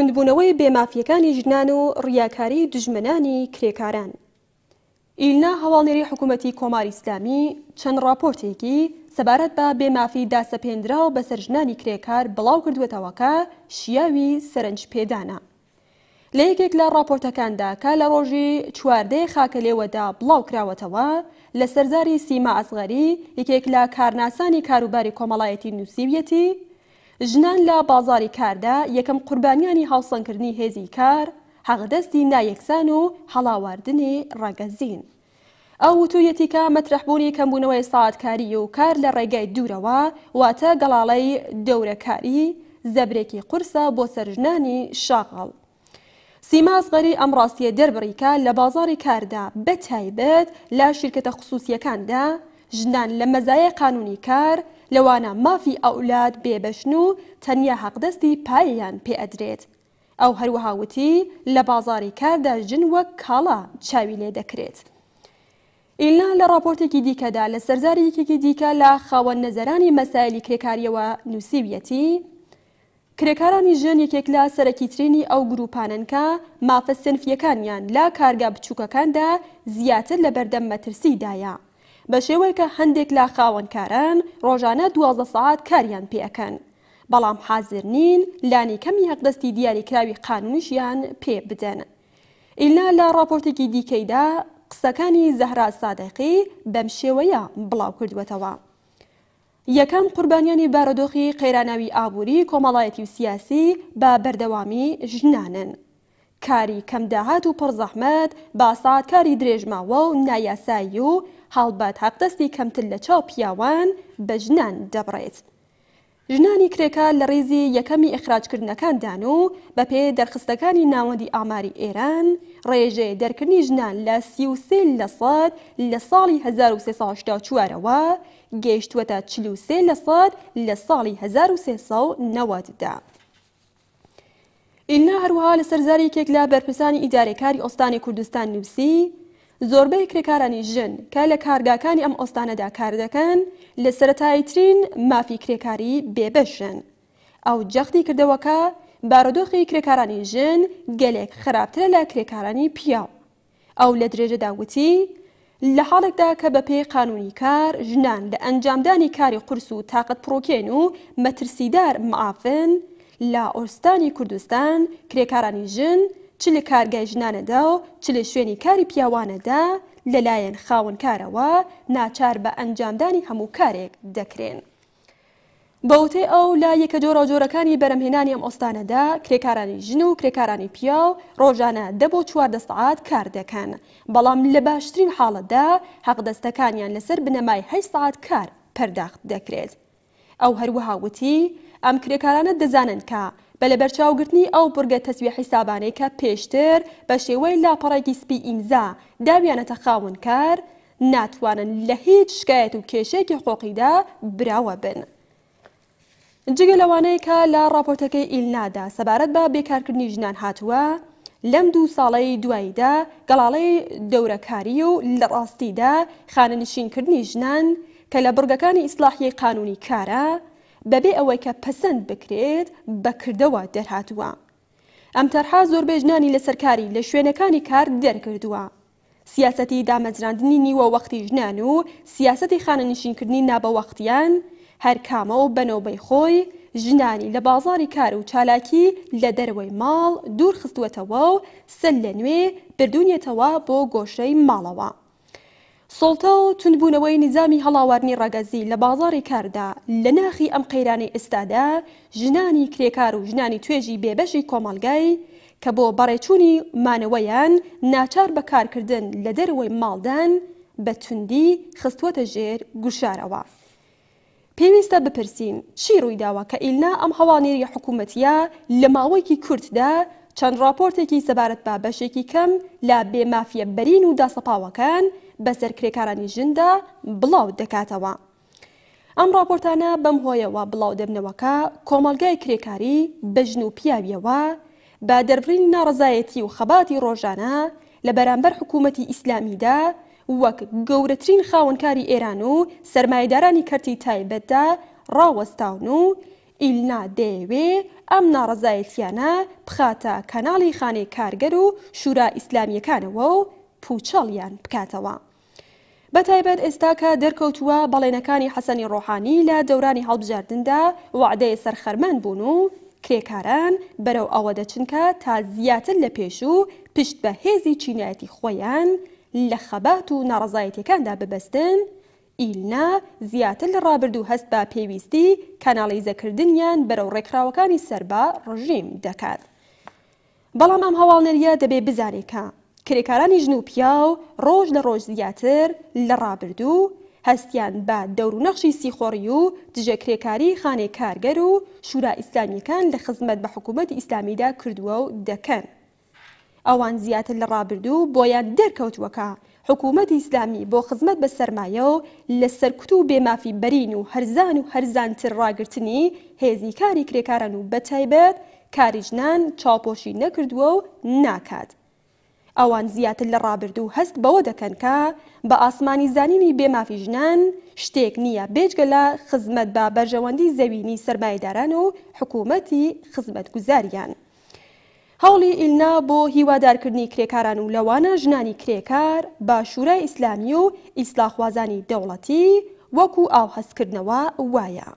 چوندبوونەوەی بێمافیەکانی ژنان و ڕیاکاری دژمنانی کرێکاران. ئیلنا هەواڵنێری حکوومەتی کۆماری ئسلامی چەند راپۆرتێکی سەبارەت بە بێمافی داسەپێنرا و بەسەر ژنانی کرێکار بڵاو کردوێتەوەکە شیاوی سەرنج پێدانە. لە یەکێک لە راپۆرتەکاندا کە لە ڕۆژی چواردەی خاکە لێوەدا بڵاو کراوەتەوە لە سەرزاری سیما ئەسغەری یەکێک لە کارناسانی کاروباری کۆمەڵایەتی نووسیویەتی ژنان لە بازاری کاردا یەکەم قوربانیانی هاوسەنکردنی هێزی کار حەقدەستی نایەکسان و هەڵاواردنی ڕەگەزین. ئەو وتویەتیکە مەترەحبوونی کەمبوونەوەی ساعتکاری و کار لە ڕێگای دوورەوە واتە گەڵاڵەی دەورەکاری زەبرێکی قورسە بۆ سەرژنانی شاغڵ. سیمازغەری ئەمڕاستیە دەربڕیکە لە بازاری کاردا بەتایبەت لە شرکەتە خصوصیەکاندا ژنان لە مەزایە قانونی کار، لەوانە مافی ئەولاد بێبەشن و تەنیا حەقدەستی پاییان پێ ئەدرێت ئەو هەروەهاوتی لە بازاری کاردا ژن وەک کاڵا چاوی لێ دەکرێت. ئیلنا لە راپۆرتێکی دیکەدا لە سەرزاری یەکێکی دیکە لە خاوەن نەزەرانی مەسایلی کرێکاریەوە نووسیویەتی، کرێکارانی ژن یەکێک لە سەرەکیترینی ئەو گروپانەنکە مافە سنفیەکانیان لا کارگا بچووکەکاندا زیاتر لە بەردەم مەترسیدایە. بە شێوەیەکە هەندێک لا خاوەنکاران ڕۆژانە 12 ساعت کاریان پێەکەن بەڵام حازر نین لانی کەمی هەقدەستی دیاریکراوی قانونیشیان پێ بدەن ئیلنا لە ڕاپۆرتێکی دیکەیدا قسەکانی زەهرا سادەقی بەم شێوەیە بڵاو کردوەتەوە یەکەم قوربانیانی بارەدۆخی قەیراناوی ئابووری کۆمەڵایەتی و سیاسی بە بەردەوامی ژنانن کاری کەمداهات و پڕزەحمەت باسات کاری درێژماوە و نایاسایی و هەڵبەت هەقدەستی کەمتر لە چاو پیاوان بە ژنان دەبڕێت. ژنانی کرێکە لە ڕێزی یەکەمی ئەخراجکردنەکاندان و بە پێ دەرخستەکانی ناوەندی ئاماری ئێران ڕێژێ دەرکردنی ژنان لە سیوسێ لە سەد لە ساڵی 1940وارەوە گەیشتوەتە چلوسێ لە سەد لە ساڵی 1990دا. ئیننا هەروەها لە سەرزاری کێک لە بەرپرسانی ئیدارێکاری ئۆستانی کوردستان نووسی زۆربەی کرێکارانی ژن کە لە کارگاکانی ئەم ئۆستانەدا کار دەکەن لە سەتایترین مافی کرێکاری بێبەشن ئەو جەختی کردەوەکە بارودۆخی کرێکارانی ژن گەلێک خراپترە لە کرێکارانی پیاو ئەو لە درێژەدا وتی لە حاڵێکدا کە بە پێی قانونی کار ژنان لە ئەنجامدانی کاری قرس و تااقت پرۆکێن و مەترسیدار معافن لە ئۆستانی کوردستان کرێکارانی ژن چ لە کارگای ژنانەدا و چ لە شوێنی کاری پیاوانەدا لەلایەن خاون کارەوە ناچار بە ئەنجامدانی هەموو کارێک دەکرێن. بەوتێ ئەو لا یەکە جۆرە جۆرەکانی بەرەمهێنانی ئەم ئۆستانەدا کرێکارانی ژن و کرێکارانی پیا و ڕۆژانە دە بۆ چواردە سعات کار دەکەن بەڵام لە باشترین حاڵەتدا حەقدەستەکانیان لەسەر بنەمای هەی سعات کار پەرداخت دەکرێت. ئەو هەروەها وتی ئەم کرێکارانە دەزانن کە بە لەبەرچاوگرتنی ئەو بورگە تەسوی حیسابانەی کە پێشتر بە شێوەی لاپەڕێکی سپی ئیمزا داویانەتە خاون کار ناتوانن لە هیچ شکایەت و کێشێکی خۆقیدا براوە بن. جگە لەوانەیە کە لە راپۆرتەکەی ئیلنادا سەبارەت بە بێکارکردنی ژنان هاتووە، لەم دوو ساڵەی دواییدا گەڵاڵەی دەورەکاری و لە ڕاستیدا خانەنشینکردنی ژنان کە لە بڕگەکانی ئیسلاحی قانونی کارە، بەبێ ئەوەی کە پەسەند بکرێت بەکردەوە دەرهاتووە. ئەم تەرحا زۆربێژنانی لە سەرکاری لە شوێنەکانی کار دەرکردووە. سیاسەتی دامەزراندنی نیوە وەختی ژنان و سیاسەتی خانەنشینکردنی نابەوەختیان، هەر کامە و بەنەوبەی خۆی ژنانی لە بازاری کار و چالاکی لە دەروەی ماڵ دوور خستوەتەوە و سل لە نوێ بردونیەتەوە بۆ گۆشەی ماڵەوە. سڵتە و تونبوونەوەی نظامی هەڵاوارنی ڕەگەزی لە بازاری کاردا لە ناخی ئەم قەیرانی ئێستادا ژنانی کرێکار و ژنانی توێژی بێبەشی کۆمەلگای کە بۆ بەڕێچوونی مانەوەیان ناچار بەکارکردن لە دەرەوەی ماڵدان بە توندی خستوەتە ژێر گوشارەوە. پێویستە بپرسین چی ڕوویداوە کە ئیلنا ئەم هەوانێری حکوومەتیە لە ماوەیەکی کورتدا چەند راپۆرتێکی سەبارەت با بەشێکی کەم لە بێمافیە بەرین و داسەپاوەکان بەسەر کرێکارانی ژندا بڵاو دەکاتەوە. ئەم راپۆرتانە بەم هۆیەوە بڵاو دەبنەوەکە کۆمەلگای کرێکاری بەژن و پیاویەوە بە دەربڕینی ناڕزایەتی و خەباتی ڕۆژانە لە بەرامبەر حکوومەتی ئیسلامیدا وەک گەورەترین خاونکاری ئێران و سەرمایدارانی کەرتی تایبەتدا ڕاوەستاون و ئیل نادەیەوێ ئەم ناڕزایەتیانە بخاتە کەناڵی خانەی کارگەر و شورا ئیسلامیەکانەوە و پوچەڵیان بکاتەوە. بەتایبەت ئێستا کە دەرکەوتووە بەڵێنەکانی حەسەنی ڕۆحانی لە دەورانی هەڵبژاردندا وعدەیە سەرخەرمان بوون و کرێکاران بەرەو ئەوە دەچنکە تا زیاتر لە پێش و پشت بە هێزی چینایەتی خۆیان لە خەبات و ناڕزایەتەکاندا ببەستن، ئیلنا زیاتر لە ڕابردوو هەست بە پێویستی کەناڵی زەکردنیان بەرەو ڕێکراوەکانی سەربا ڕژیم دەکات. بەڵام ئەم هەواڵنەریە دەبێ بزانێکە کرێکارانی ژن و پیا و ڕۆژ لە ڕۆژ زیاتر لە ڕابردوو هەستیان بە دەورونەخشی سیخۆڕی و دژە کرێکاری خانێک کارگەر و شورا ئیسلامیەکان لە خزمەت بە حکوومەت ئیسلامیدا کردووە و دەکەن. ئەوان زیاتر لە ڕابردوو بۆیان دەرکەوتوەکە حکوومەتی ئیسلامی بۆ خزمەت بە سەرمایە و لە سەرکوت و بێمافی بەرین و هەرزان و هەرزانتر ڕاگررتنی هێزی کاری کرێکاران و بەتایبەت کاریژنان چاپۆشی نەکردووە و ناکات. ئەوان زیاتر لە ڕابردوو هەست بەوە دەکەن کە بە ئاسمانی زانینی بێمافی ژنان شتێک نییە بێجگە لە خزمەت بە بەرژەوەندی زەوینی سەرمایداران و حکوومەتی خزمەت گوزاریان. هەوڵی ئیلنا بۆ هیوادارکردنی کرێکاران و لەوانە ژنانی کرێکار باشوورای ئیسلامی و ئیسلاخوازانی دەوڵەتی وەکو ئاو هەستکردنەوە وایە.